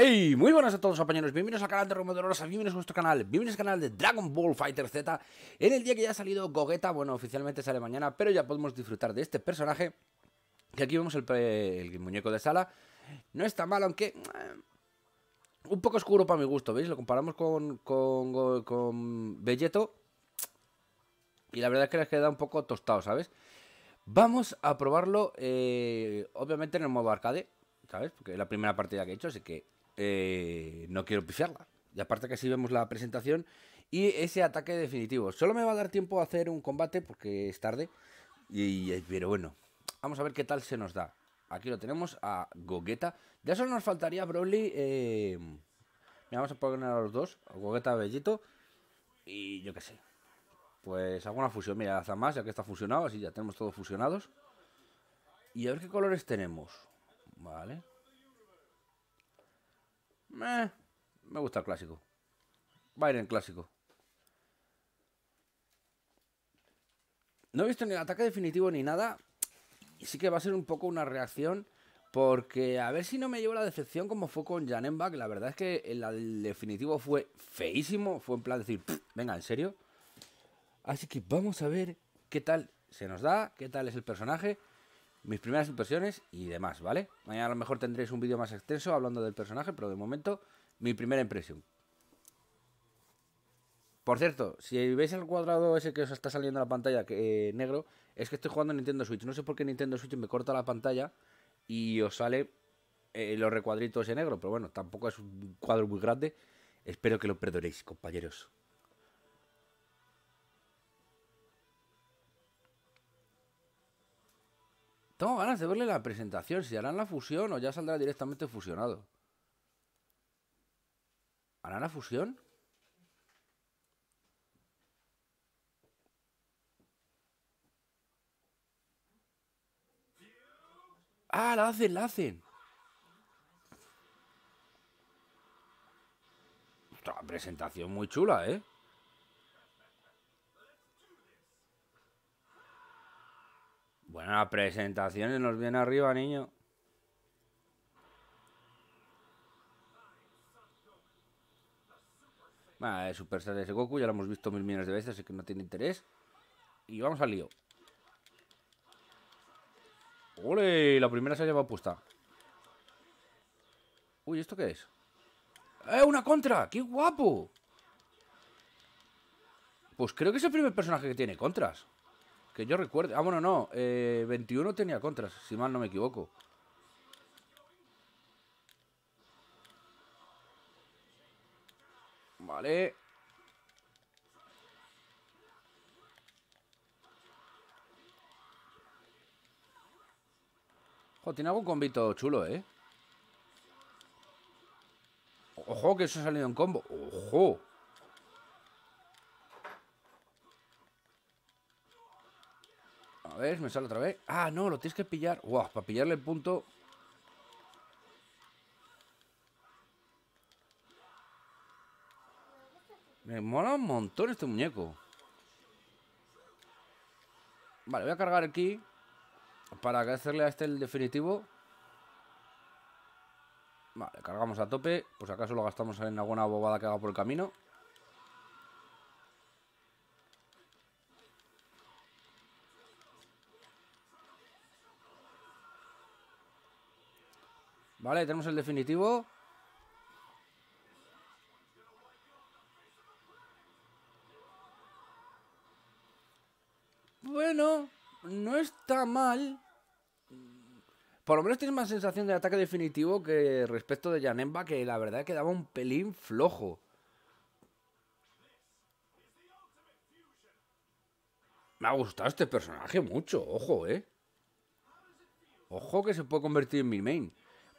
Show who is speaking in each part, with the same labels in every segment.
Speaker 1: ¡Hey! Muy buenas a todos compañeros, bienvenidos al canal de de Rosa, bienvenidos a nuestro canal, bienvenidos al canal de Dragon Ball Fighter Z En el día que ya ha salido Gogeta, bueno oficialmente sale mañana, pero ya podemos disfrutar de este personaje Que aquí vemos el, muñeco de sala, no está mal aunque... Eh, un poco oscuro para mi gusto, ¿veis? Lo comparamos con, con, con Belleto Y la verdad es que les queda un poco tostado, ¿sabes? Vamos a probarlo, eh, obviamente en el modo arcade ¿Sabes? Porque es la primera partida que he hecho, así que eh, no quiero pifiarla. Y aparte que así vemos la presentación y ese ataque definitivo. Solo me va a dar tiempo a hacer un combate porque es tarde. Y, pero bueno, vamos a ver qué tal se nos da. Aquí lo tenemos a Gogeta. Ya solo nos faltaría Broly. Eh, vamos a poner a los dos. A Gogeta Bellito. Y yo qué sé. Pues alguna fusión. Mira, más ya que está fusionado. Así ya tenemos todos fusionados. Y a ver qué colores tenemos. Vale me eh, me gusta el clásico. Va a ir en clásico. No he visto ni ataque definitivo ni nada. Y sí que va a ser un poco una reacción. Porque a ver si no me llevo la decepción como fue con Janenbach. La verdad es que el definitivo fue feísimo. Fue en plan decir, venga, ¿en serio? Así que vamos a ver qué tal se nos da, qué tal es el personaje mis primeras impresiones y demás, ¿vale? Mañana a lo mejor tendréis un vídeo más extenso hablando del personaje, pero de momento, mi primera impresión. Por cierto, si veis el cuadrado ese que os está saliendo a la pantalla que, eh, negro, es que estoy jugando a Nintendo Switch. No sé por qué Nintendo Switch me corta la pantalla y os sale eh, los recuadritos en negro, pero bueno, tampoco es un cuadro muy grande. Espero que lo perdonéis, compañeros. Tengo ganas de verle la presentación, si harán la fusión o ya saldrá directamente fusionado. ¿Harán la fusión? ¡Ah, la hacen, la hacen! presentación muy chula, ¿eh? Buenas presentaciones nos viene arriba, niño. Super Superstar de Goku, ya lo hemos visto mil millones de veces, así que no tiene interés. Y vamos al lío. ¡Ole! La primera se ha llevado puesta. Uy, ¿esto qué es? ¡Eh, una contra! ¡Qué guapo! Pues creo que es el primer personaje que tiene contras. Que yo recuerde. Ah, bueno, no. 21 eh, tenía contras, si mal no me equivoco. Vale. Joder, tiene algún combito chulo, ¿eh? Ojo, que eso ha salido en combo. Ojo. ver, me sale otra vez. Ah, no, lo tienes que pillar. Wow, para pillarle el punto. Me mola un montón este muñeco. Vale, voy a cargar aquí. Para hacerle a este el definitivo. Vale, cargamos a tope. Pues acaso lo gastamos en alguna bobada que haga por el camino. Vale, tenemos el definitivo. Bueno, no está mal. Por lo menos tienes más sensación de ataque definitivo que respecto de Janemba, que la verdad quedaba un pelín flojo. Me ha gustado este personaje mucho, ojo, eh. Ojo que se puede convertir en mi main.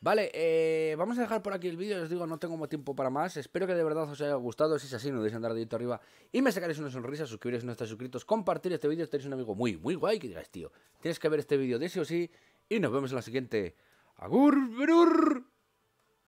Speaker 1: Vale, eh, vamos a dejar por aquí el vídeo, os digo, no tengo tiempo para más, espero que de verdad os haya gustado, si es así no deis andar dedito arriba y me sacaréis una sonrisa, suscribiros si no estáis suscritos, compartir este vídeo, tenéis un amigo muy, muy guay que digáis, tío, tienes que ver este vídeo de sí o sí y nos vemos en la siguiente. Agur,